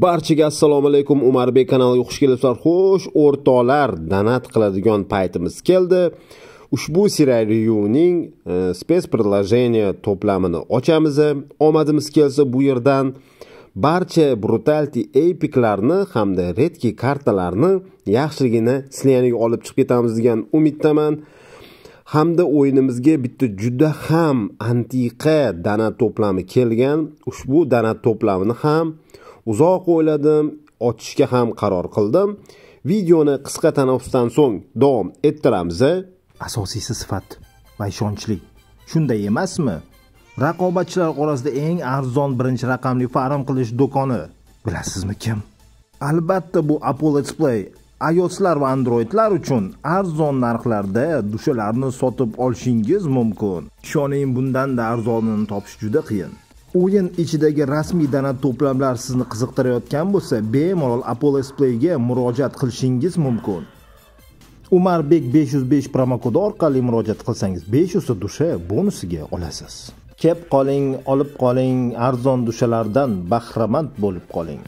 barchaga assalomu alaykum umarbek kanaliga xush kelibsizlar xo'sh o'rtoqlar donat qiladigan paytimiz keldi ushbu sirariuning e, spes предложения to'plamini ochamiz omadimiz kelsa bu yerdan barcha brutalti epiklarni hamda redki kartalarni yaxshigina sliyaniga olib chiqib ketamiz degan umiddaman hamda o'yinimizga bitta juda ham antiqa dana to'plami kelgan ushbu dana to'plamini ham uzoq o'yladim ochishga ham qaror qildim videoni qisqa tanaffusdan so'ng davom ettiramiz asosiysi sifat va ishonchli shunday emasmi raqobatchilar orasida eng arzon birinchi raqamli farm qilish do'koni bilasizmi kim albatta bu apollo display ioslar va androidlar uchun arzon narxlarda dushalarni sotib olishingiz mumkin ishoning bundan da arzonini topish juda qiyin o'yin ichidagi rasmiy dana to'plamlar sizni qiziqtirayotgan bo'lsa bemalol apollo playga murojaat qilishingiz mumkin umarbek 505 promokodi orqali murojaat qilsangiz 500 ta dusha bonusiga olasiz kep qoling olib qoling arzon dushalardan bahramand bo'lib qoling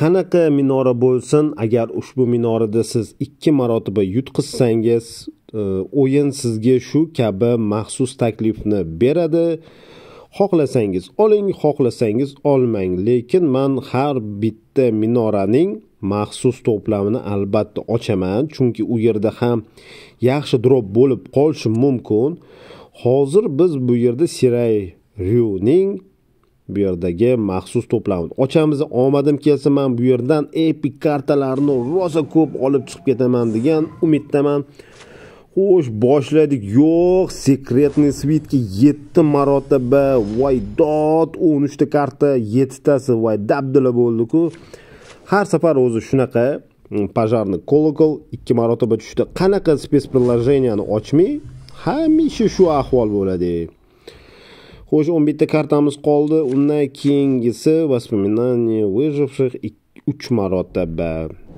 qanaqa minora bo'lsin agar ushbu minorada siz ikki marotaba yutqizsangiz e, o'yin sizga shu kabi maxsus taklifni beradi xohlasangiz oling xohlasangiz olmang lekin man har bitta minoraning maxsus to'plamini albatta ochaman chunki u yerda ham yaxshi drop bo'lib qolishi mumkin hozir biz bu yerda siray ryuning bu yerdagi maxsus to'plamini ochamiz omadim kelsa man bu yerdan epik kartalarni rosa ko'p olib chiqib ketaman degan umiddaman xo'sh boshladik yo'q секретный svitga 7 marotaba voy dot 13 ta karta 7 tasi voy dabdila bo'ldi-ku har safar o'zi shunaqa пожарный колокол 2 marotaba tushdi qanaqa спецприложениyani ochmay hamisha shu ahvol bo'ladi xo'sh 11 ta kartamiz qoldi undan keyingisi воспоминание выживших 3 marotaba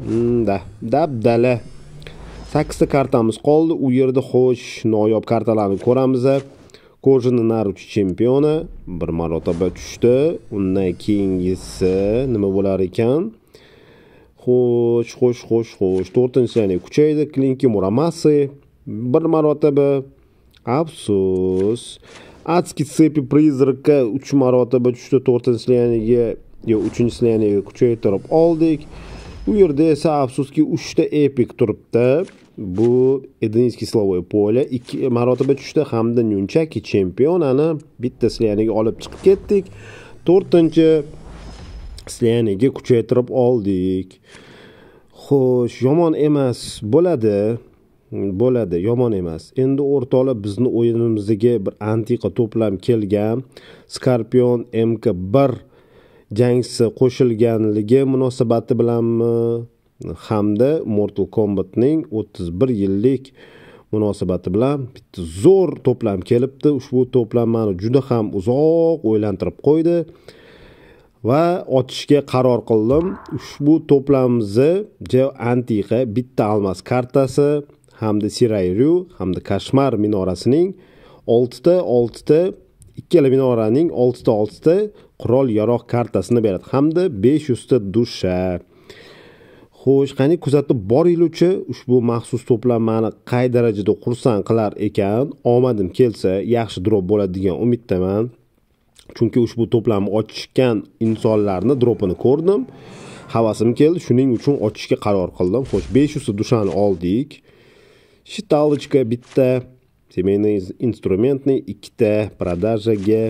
hmm, da dabdala sakkizta kartamiz qoldi u yerda xo'sh noyob kartalarni ko'ramiz kojini naruchi chempioni bir marotaba tushdi undan keyingisi nima bo'lar ekan xo'sh xo'sh xo'sh xo'sh to'rtinchi ya'ni kuchaydi klinki muramasi bir marotaba afsus atski sepi prizraka uch marotaba tushdi to'rtinchi liniyaga yo uchinchi liniyaga kuchaytirib oldik u yerda esa afsuski uchta epik turibdi bu edinskiy slovoy polya ikki marotaba tushdi hamda nunchaki chempionani bitta sleyaniga olib chiqib ketdik to'rtinchi sleyaniga kuchaytirib oldik xo'sh yomon emas bo'ladi bo'ladi yomon emas endi o'rtoqlar bizni o'yinimizga bir antiqa to'plam kelgan skorpion mk bir jangchisi qo'shilganligi munosabati bilanmi hamda mortal kombatning 31 yillik munosabati bilan bitta zo'r to'plam kelibdi ushbu to'plam mani juda ham uzoq o'ylantirib qo'ydi va otishga qaror qildim ushbu to'plamimizni antiqa bitta almas kartasi hamda sirayru hamda kashmar minorasining oltita oltita ikkala minoraning oltita oltita qurol yaroq kartasini beradi hamda besh yuzta dusha xo'sh qani kuzatib boringlarchi ushbu maxsus to'planmani qay darajada xursand qilar ekan omadim kelsa yaxshi drop bo'ladi degan umiddaman chunki ushbu to'plamni ochishgan insonlarni dropini ko'rdim havasim keldi shuning uchun ochishga qaror qildim xo'sh besh yuzta dushani oldik shitalochka bitta семейный инструментный ikkita продажaga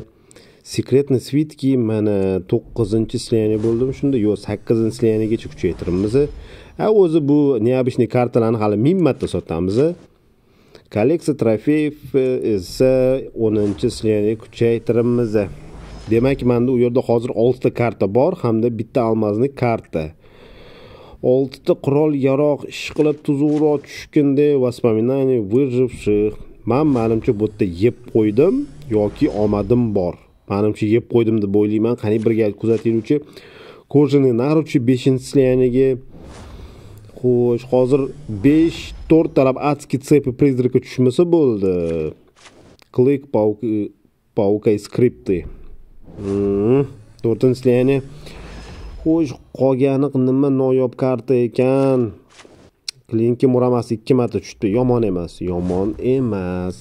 sekretni svitki mana to'qqizinchi sliyani bo'ldimi shunda yo'q sakkizinchi sliyanigacha kuchaytiribmiz a o'zi bu необычный kartalarni hali ming marta sotamiz kolleksiya trofeyev esa o'ninchi sliyani kuchaytiribmiz demak manda u yerda hozir oltita karta bor hamda bitta almazni karta oltita qurol yaroq ishqilib tuzuqroq tushkunday воспоминания выживших man manimcha bu yerda yeb qo'ydim yoki omadim bor manimcha yeb qo'ydim deb o'ylayman qani birga kuzatiluvchi кожаный наручи beshinchi слиянеги xo'sh hozir besh to'rt talab адский цепи призрака tushmasa bo'ldi klik pauka skripti hmm, to'rtinchi sliyani xo'sh qolgani nima noyob karta ekan клинки muramasi ikki marta tushdi yomon emas yomon emas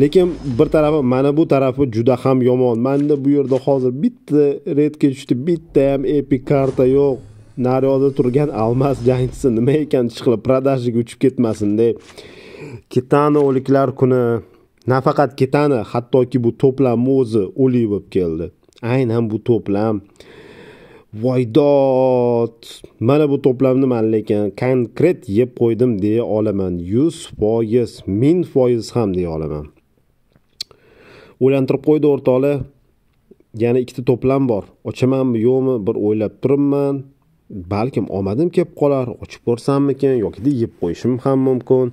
lekin bir tarafi mana bu tarafi juda ham yomon manda bu yerda hozir bitta redga tushdi bitta ham epik karta yo'q naryoqda turgan almas jangchisi nima ekan ishqilib prodajiga uchib ketmasin deb ketani o'liklar kuni nafaqat ketani hattoki bu to'plamni o'zi o'lik bo'lib keldi aynan bu to'plam voydod mana bu to'plamni man lekin konkret yeb qo'ydim deya olaman yuz foiz ming foiz ham deya olaman o'ylantirib qo'ydi o'rtoqlar yana ikkita to'plam bor ochamanmi yo'qmi bir o'ylab turibman balkim omadim kelib qolar ochib ko'rsammikin yokida yeb qo'yishim ham mumkin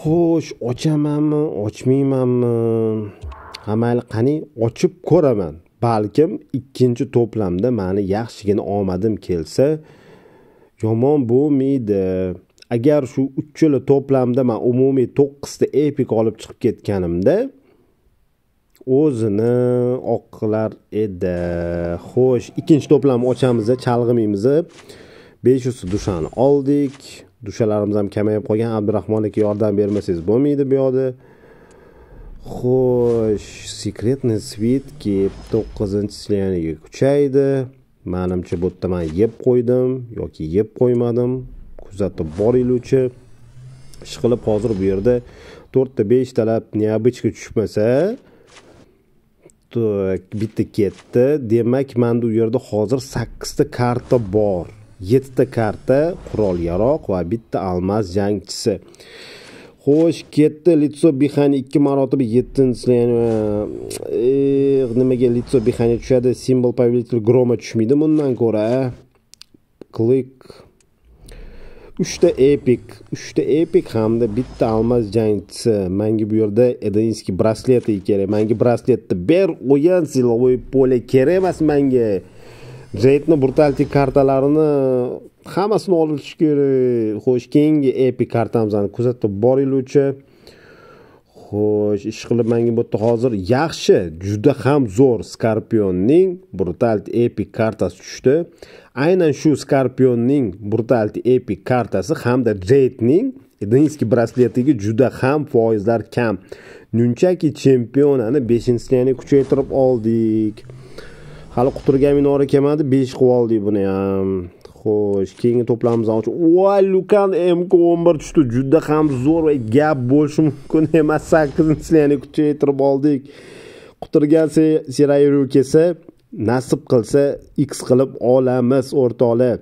xo'sh ochamanmi ochmaymanmi ha mayli qani ochib ko'raman balkim ikkinchi to'plamda mani yaxshigina omadim kelsa yomon bo'lmaydi agar shu uchala to'plamda man umumiy to'qqizta epik olib chiqib ketganimda o'zini oq qilar edi xo'sh ikkinchi to'plamni ochamiz chalg'imaymiz besh yuz dushani oldik dushalarimiz ham kamayib qolgan abdurahmon aka yordam bermasangiz bo'lmaydi bu yoqda xo'sh секретный свитки to'qqizinchi sliyaniga kuchaydi manimcha bu yerda man yeb qo'ydim yoki yeb qo'ymadim kuzatib boringlarchi ishqilib hozir bu yerda to'rtta beshtalab необычка tushmasa bitta ketdi demak manda u yerda hozir sakkizta karta bor yettita karta qurol yaroq va bitta almaz jangchisi xo'sh ketdi litso bihani ikki marotaba yettinchi e, nimaga litso bihani tushadi simbol повелитель грома tushmaydi bundan ko'ra klik uchta epik uchta epik hamda bitta almaz jangchisi manga bu yerda edinskiy brasleti kerak manga brasletni ber qo'ygan силовой поле kerak emas manga reydni brutalti kartalarini hammasini olish kerak xo'sh keyingi epik kartamizni kuzatib boriluvchi xo'sh ishqilib manga bu yerda hozir yaxshi juda ham zo'r skorpionning brutal epik kartasi tushdi aynan shu skorpionning brutal epik kartasi hamda reydning deniski brasletiga juda ham foizlar kam nunchaki chempionani beshinchi sliyani kuchaytirib oldik hali quturgan minora kelmadi besh qilib oldik buni ham xo'sh keyingi to'plamimiz uchun voy lukan mk o'n bir tushdi juda ham zo'r gap bo'lishi mumkin emas sakkizinchini yana kuchaytirib oldik qutirgan serayru kelsa nasib qilsa x qilib olamiz o'rtoqlar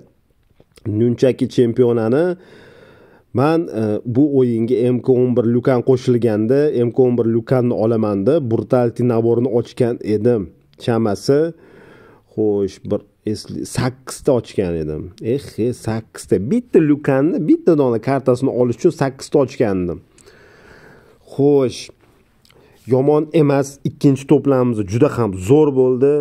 nunchaki chempionani man e, bu o'yinga mk o'n bir lukan qo'shilganda mk o'n bir lukanni olamanda burtalti naborini ochgan edim chamasi xo'sh bir sakkizta ochgan edim eh, eh sakkizta bitta lukanni bitta dona kartasini olish uchun sakkizta ochgandim xo'sh yomon emas ikkinchi to'plamimiz juda ham zo'r bo'ldi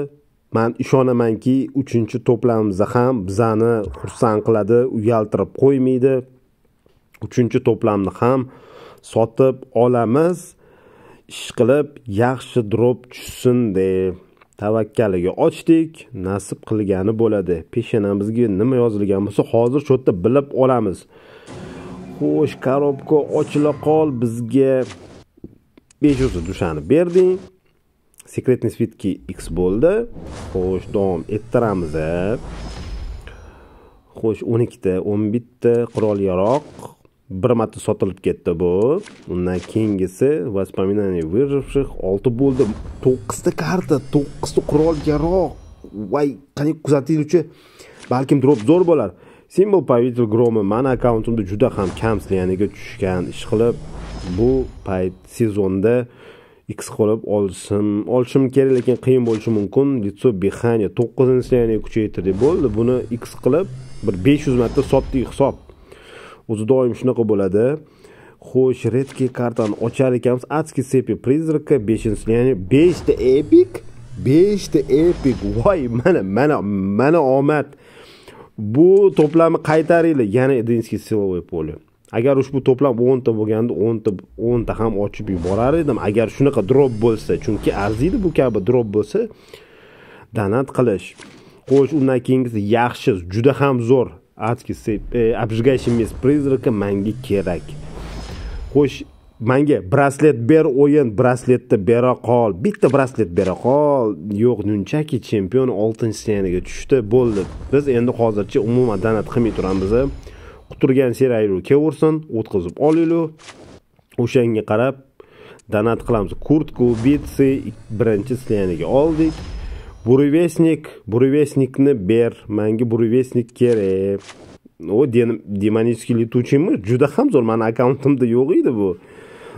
man ishonamanki uchinchi to'plamimiz ham bizani xursand qiladi uyaltirib qo'ymaydi uchinchi to'plamni ham sotib olamiz ishqilib yaxshi drop tushsin deb tavakkaliga ochdik nasib qilgani bo'ladi peshonamizga nima yozilgan bo'lsa hozir shu yerda bilib olamiz xo'sh korobka ochila qol bizga besh yuz dushani berding секретный свитки x bo'ldi xo'sh davom ettiramiz xo'sh o'n ikkita o'n bitta qurol yaroq bir marta sotilib ketdi bu undan keyingisi воспоминания выживших olti bo'ldi to'qqizta karta to'qqizta qurol yarog' voy qanday kuzatiluvchi balkim drop zo'r bo'lar simbol повелитель грома mani akkauntimda juda ham kam slyaniga tushgan ishqilib bu payt sezonda x qilib olishim olishim kerak lekin qiyin bo'lishi mumkin лицо behanya to'qqizinchi slyaniga kuchaytirdik bo'ldi buni x qilib bir besh yuz marta sotdik hisob o'zi doim shunaqa bo'ladi xo'sh redki kartani ochar ekanmiz адский цепи призрака beshinchisi ya'ni beshta epik beshta epik voy mana mana mana omad bu to'plamni qaytaringlar yana edinskiy силовое поле agar ushbu to'plam o'nta bo'lganda o'nta o'nta ham ochib yuborar edim agar shunaqa drop bo'lsa chunki arziydi bu kabi drop bo'lsa donat qilish xo'sh undan keyingisi yaxshi juda ham zo'r adki e, обжигающий из призрака manga kerak xo'sh manga braslet ber o'yin brasletni bera qol bitta браслет bera qol yo'q nunchaki chempion oltin сенега tushdi bo'ldi biz endi hozircha umuman donat qilmay turamiz quturgan seraylu кеурсон, o'tkazib олилу. o'shanga qarab donat qilamiz Куртку, bitsi birinchi сенега oldik буревестник буревестникні бер мәңгі буревестник керек о демонический летучий мышь жуда хам зор мана аккаунтымда йоқ еді бу.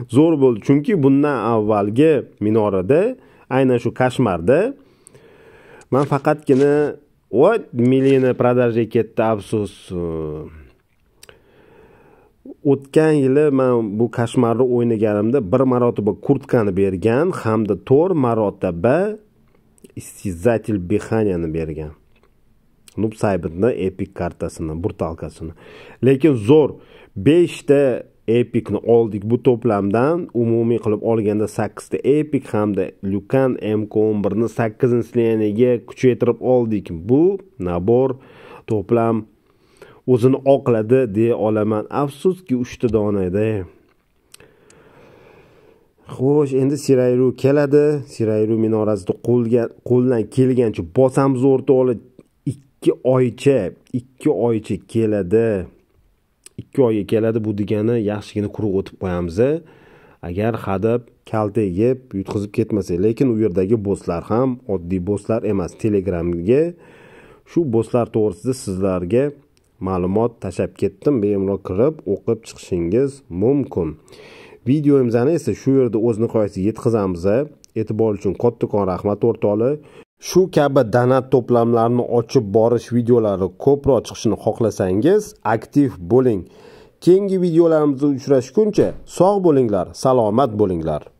зор болды чүнки бұндан авалгы минорада айна шу кашмарда ман фақатгина вот миллионы продажа кетті афсус o'tgan yili man bu kashmarni o'ynaganimda bir marotaba kurtkani bergan hamda to'rt marotaba istizzatil bihaniyani bergan nub saybitni epik kartasini burtalkasini lekin zo'r beshta epikni oldik bu to'plamdan umumiy qilib olganda sakkizta epik hamda lyukan mk o'n birni sakkizinchi liniyaga kuchaytirib oldik bu nabor to'plam o'zini oqladi deya olaman afsuski uchta donada xo'sh endi sirayru keladi sirayru minorasida qo'ldan kelgancha bosamiz o'rtoqlar ikki oycha ikki oycha keladi ikki oyga keladi bu degani yaxshigina quruq o'tib qo'yamiz agar hadab kalta yeb yutqizib ketmasak lekin u yerdagi bosslar ham oddiy bosslar emas telegramga shu bosslar to'g'risida sizlarga ma'lumot tashlab ketdim bemalol kirib o'qib chiqishingiz mumkin videomizni esa shu yerda o'z nihoyasiga yetkazamiz e'tibor uchun kattakon rahmat o'rtoqlar shu kabi donat to'plamlarini ochib borish videolari ko'proq chiqishini xohlasangiz aktiv bo'ling keyingi videolarimizda uchrashguncha sog' bo'linglar salomat bo'linglar